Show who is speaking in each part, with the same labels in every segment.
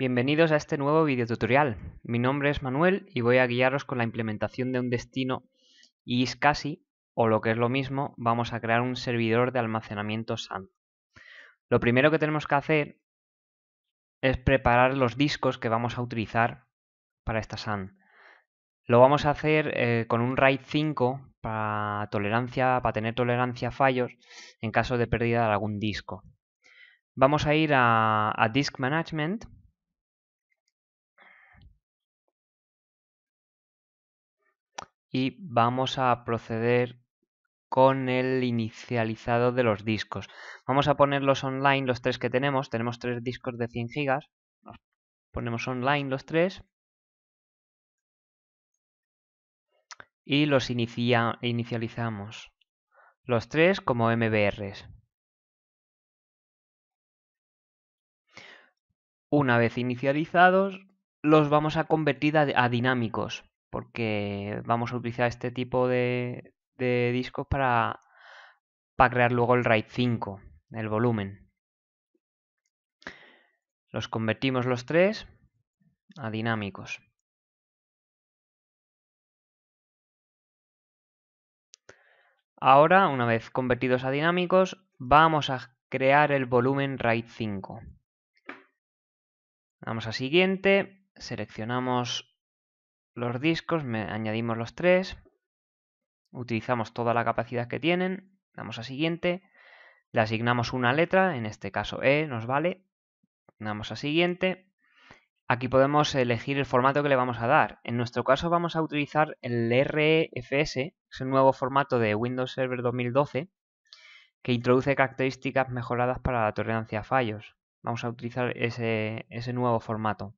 Speaker 1: Bienvenidos a este nuevo tutorial. Mi nombre es Manuel y voy a guiaros con la implementación de un destino ISCSI o lo que es lo mismo, vamos a crear un servidor de almacenamiento SAN. Lo primero que tenemos que hacer es preparar los discos que vamos a utilizar para esta SAN. Lo vamos a hacer eh, con un RAID 5 para tolerancia, para tener tolerancia a fallos en caso de pérdida de algún disco. Vamos a ir a, a Disk Management y vamos a proceder con el inicializado de los discos. Vamos a ponerlos online los tres que tenemos. Tenemos tres discos de 100 gigas. ponemos online los tres. Y los inicia inicializamos. Los tres como MBRs. Una vez inicializados, los vamos a convertir a dinámicos porque vamos a utilizar este tipo de, discos para, para crear luego el RAID 5, el volumen.
Speaker 2: Los convertimos los tres a dinámicos. Ahora, una vez
Speaker 1: convertidos a dinámicos, vamos a crear el volumen RAID 5. Vamos a siguiente, seleccionamos los discos, añadimos los tres, utilizamos toda la capacidad que tienen, damos a siguiente, le asignamos una letra, en este caso E nos vale, damos a siguiente. Aquí podemos elegir el formato que le vamos a dar. En nuestro caso vamos a utilizar el REFS, es el nuevo formato de Windows Server 2012 que introduce características mejoradas para la tolerancia a fallos. Vamos a utilizar ese, ese nuevo formato.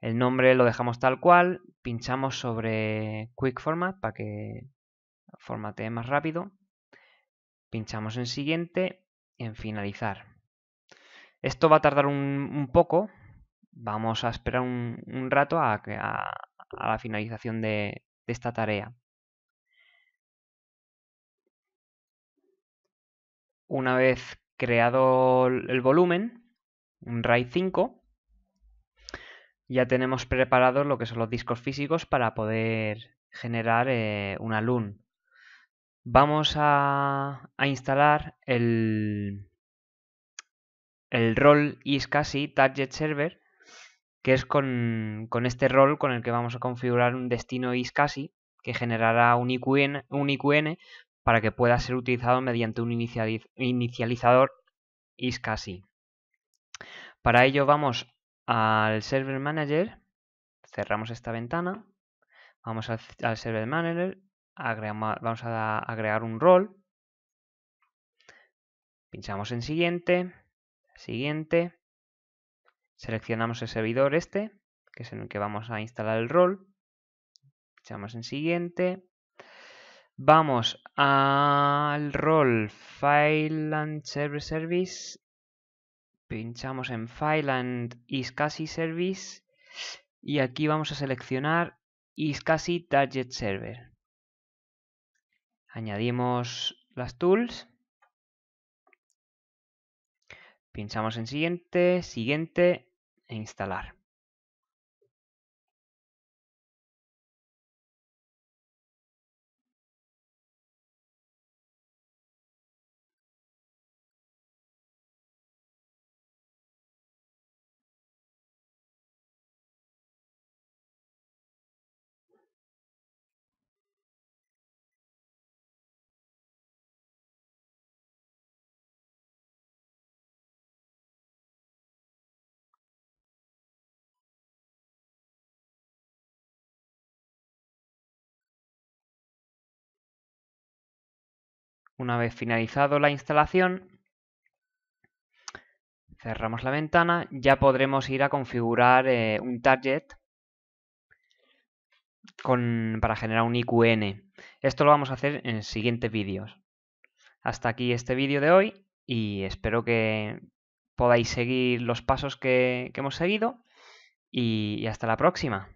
Speaker 1: El nombre lo dejamos tal cual, pinchamos sobre Quick Format para que formatee más rápido, pinchamos en siguiente, en finalizar. Esto va a tardar un, poco, vamos a esperar un, rato a, la finalización de, de esta tarea. Una vez creado el volumen, un RAID 5, ya tenemos preparados lo que son los discos físicos para poder generar eh, una LUN. Vamos a, instalar el, el rol iscasi target server, que es con, este rol con el que vamos a configurar un destino iscasi que generará un IQN, un IQN para que pueda ser utilizado mediante un inicializador ISCSI. Para ello vamos al Server Manager, cerramos esta ventana, vamos al, Server Manager, vamos a agregar un rol, pinchamos en siguiente, siguiente, seleccionamos el servidor este, que es en el que vamos a instalar el rol, pinchamos en siguiente, vamos al rol File and Server Service pinchamos en File and iSCSI Service y aquí vamos a seleccionar iSCSI Target Server. Añadimos las tools.
Speaker 2: Pinchamos en siguiente, siguiente e instalar. Una vez finalizado la instalación, cerramos la ventana,
Speaker 1: ya podremos ir a configurar eh, un target para generar un IQN. Esto lo vamos a hacer en siguientes vídeos. Hasta aquí este vídeo de hoy y espero que podáis seguir los pasos
Speaker 2: que, hemos seguido y hasta la próxima.